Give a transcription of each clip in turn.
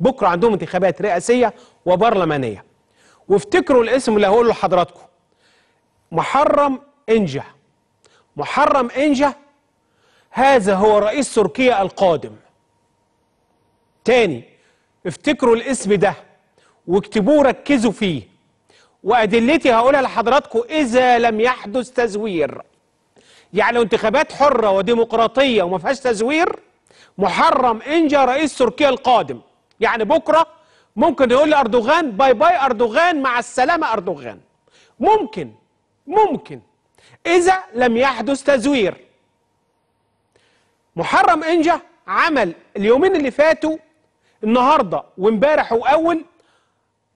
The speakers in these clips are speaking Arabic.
بكرة عندهم انتخابات رئاسية وبرلمانية وافتكروا الاسم اللي هقوله لحضراتكم محرم انجه محرم انجه هذا هو رئيس تركيا القادم تاني افتكروا الاسم ده واكتبوه ركزوا فيه وأدلتي هقولها لحضراتكم إذا لم يحدث تزوير يعني لو انتخابات حرة وديمقراطية وما فيهاش تزوير محرم إنجا رئيس تركيا القادم يعني بكرة ممكن يقول لاردوغان أردوغان باي باي أردوغان مع السلامة أردوغان ممكن ممكن إذا لم يحدث تزوير محرم إنجا عمل اليومين اللي فاتوا النهاردة وامبارح وأول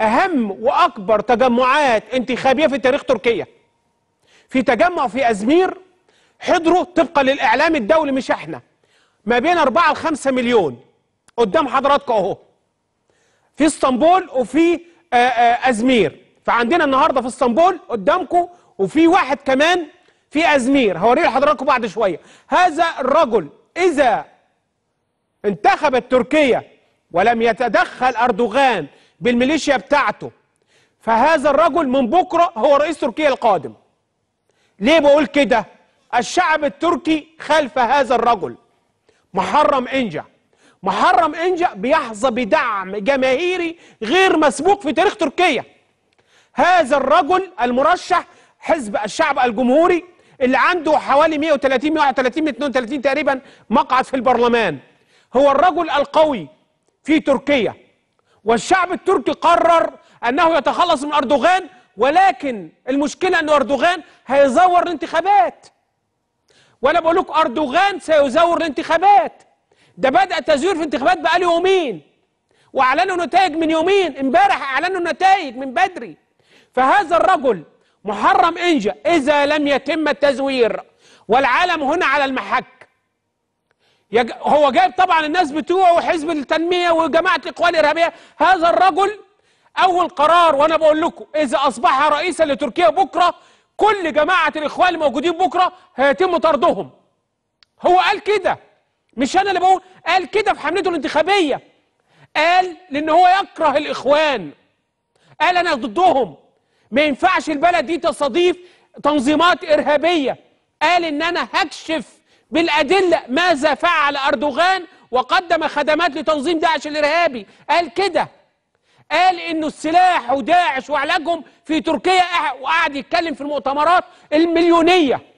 أهم وأكبر تجمعات انتخابية في تاريخ تركيا في تجمع في أزمير حضروا طبقا للإعلام الدولي مش إحنا ما بين 4 ل 5 مليون قدام حضراتكم أهو في اسطنبول وفي آه، آه، ازمير فعندنا النهارده في اسطنبول قدامكم وفي واحد كمان في ازمير هوريه لحضراتكم بعد شويه هذا الرجل اذا انتخبت تركيا ولم يتدخل اردوغان بالميليشيا بتاعته فهذا الرجل من بكره هو رئيس تركيا القادم ليه بقول كده الشعب التركي خلف هذا الرجل محرم انجح محرم انجا بيحظى بدعم جماهيري غير مسبوق في تاريخ تركيا هذا الرجل المرشح حزب الشعب الجمهوري اللي عنده حوالي 130 131 132 تقريبا مقعد في البرلمان هو الرجل القوي في تركيا والشعب التركي قرر انه يتخلص من اردوغان ولكن المشكله ان اردوغان هيزور الانتخابات وانا بقول لك اردوغان سيزور الانتخابات ده بدأ تزوير في انتخابات بقاله يومين واعلنوا نتائج من يومين امبارح اعلنوا النتائج من بدري فهذا الرجل محرم انجا اذا لم يتم التزوير والعالم هنا على المحك هو جايب طبعا الناس بتوعه وحزب التنميه وجماعه الاقوال الارهابيه هذا الرجل اول قرار وانا بقول لكم اذا اصبح رئيسا لتركيا بكره كل جماعه الاخوان الموجودين بكره هيتم طردهم هو قال كده مش انا اللي بقول قال كده في حملته الانتخابيه قال لان هو يكره الاخوان قال انا ضدهم ما ينفعش البلد دي تستضيف تنظيمات ارهابيه قال ان انا هكشف بالادله ماذا فعل اردوغان وقدم خدمات لتنظيم داعش الارهابي قال كده قال انه السلاح وداعش وعلاجهم في تركيا وقعد يتكلم في المؤتمرات المليونيه